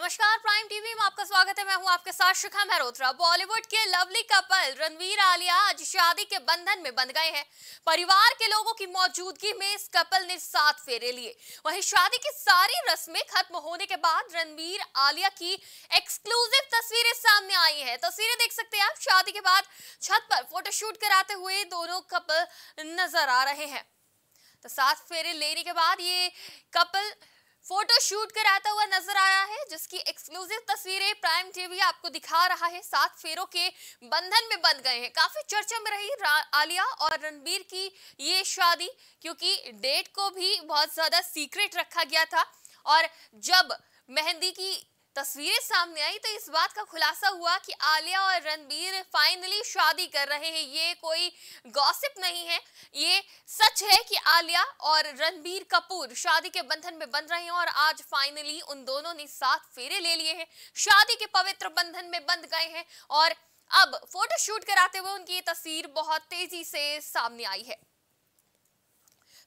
नमस्कार prime TV में आपका स्वागत है मैं हूं आपके साथ शिखा मेहरोत्रा बॉलीवुड के लवली कपल रणवीर आलिया आज शादी के बंधन में बंध गए हैं परिवार के लोगों की मौजूदगी में इस कपल ने सात फेरे लिए वहीं शादी की सारी रस्में खत्म होने के बाद रणवीर आलिया की एक्सक्लूसिव तस्वीरें सामने आई है तस्वीरें देख सकते हैं आप शादी के बाद छत पर फोटोशूट कराते हुए दोनों कपल नजर आ रहे हैं तो सात फेरे लेने के बाद ये कपल फोटो शूट कराता हुआ नजर आया है जिसकी एक्सक्लूसिव तस्वीरें प्राइम टीवी आपको दिखा रहा है सात फेरों के बंधन में बंध गए हैं काफी चर्चा में रही आलिया और रणबीर की ये शादी क्योंकि डेट को भी बहुत ज्यादा सीक्रेट रखा गया था और जब मेहंदी की तस्वीरें सामने आई तो इस बात का खुलासा हुआ कि आलिया और रणबीर फाइनली शादी कर रहे हैं ये कोई गॉसिप नहीं है ये आलिया और रणबीर कपूर शादी के बंधन में बंध रहे हैं और आज फाइनली उन दोनों ने साथ फेरे ले लिए हैं शादी के पवित्र बंधन में बंध गए हैं और अब फोटोशूट कराते हुए उनकी ये तस्वीर बहुत तेजी से सामने आई है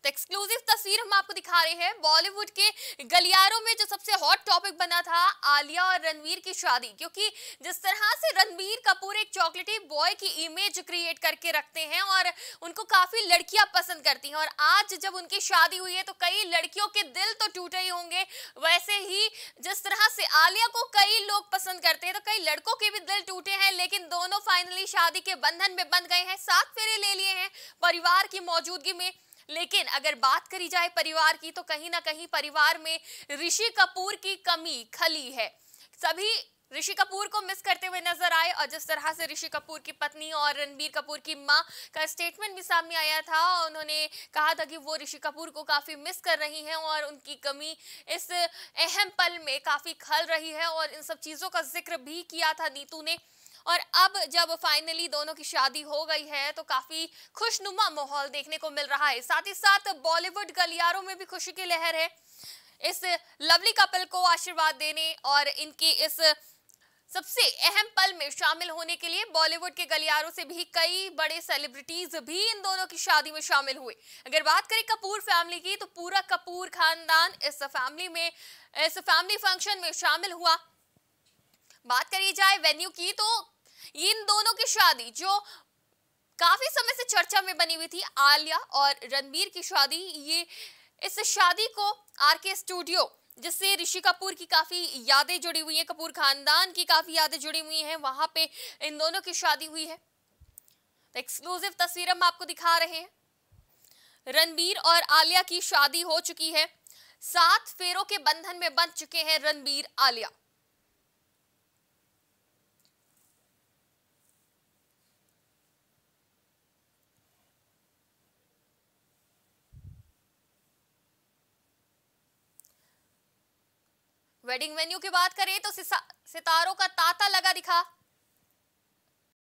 तो एक्सक्लूसिव तस्वीर हम आपको दिखा रहे हैं बॉलीवुड के गलियारों में जो सबसे हॉट टॉपिक बना था आलिया और रणवीर की शादी क्योंकि जिस तरह से रणवीर कपूर एक चॉकलेटी बॉय की इमेज क्रिएट करके रखते हैं और उनको काफी लड़कियां पसंद करती हैं और आज जब उनकी शादी हुई है तो कई लड़कियों के दिल तो टूटे ही होंगे वैसे ही जिस तरह से आलिया को कई लोग पसंद करते हैं तो कई लड़कों के भी दिल टूटे हैं लेकिन दोनों फाइनली शादी के बंधन में बंध गए हैं सात फेरे ले लिए हैं परिवार की मौजूदगी में लेकिन अगर बात करी जाए परिवार की तो कहीं ना कहीं परिवार में ऋषि कपूर की कमी खली है सभी ऋषि कपूर को मिस करते हुए नजर आए और जिस तरह से ऋषि कपूर की पत्नी और रणबीर कपूर की मां का स्टेटमेंट भी सामने आया था और उन्होंने कहा था कि वो ऋषि कपूर को काफ़ी मिस कर रही हैं और उनकी कमी इस अहम पल में काफ़ी खल रही है और इन सब चीज़ों का जिक्र भी किया था नीतू ने और अब जब फाइनली दोनों की शादी हो गई है तो काफी खुशनुमा माहौल देखने को मिल रहा है साथ ही साथ बॉलीवुड गलियारों में भी खुशी की लहर है इस लवली कपल को आशीर्वाद देने और इनकी इस सबसे अहम पल में शामिल होने के लिए बॉलीवुड के गलियारों से भी कई बड़े सेलिब्रिटीज भी इन दोनों की शादी में शामिल हुए अगर बात करें कपूर फैमिली की तो पूरा कपूर खानदान इस फैमिली में इस फैमिली फंक्शन में शामिल हुआ बात करी जाए वेन्यू की तो इन दोनों की शादी जो काफी समय से चर्चा में बनी हुई थी आलिया और रणबीर की शादी ये इस शादी को आर के स्टूडियो जिससे ऋषि कपूर की काफ़ी यादें जुड़ी हुई हैं कपूर खानदान की काफ़ी यादें जुड़ी हुई हैं वहां पे इन दोनों की शादी हुई है एक्सक्लूसिव तो तस्वीर हम आपको दिखा रहे हैं रणबीर और आलिया की शादी हो चुकी है सात फेरों के बंधन में बंध चुके हैं रणबीर आलिया वेडिंग वेन्यू की बात करें तो सितारों का तांता लगा दिखा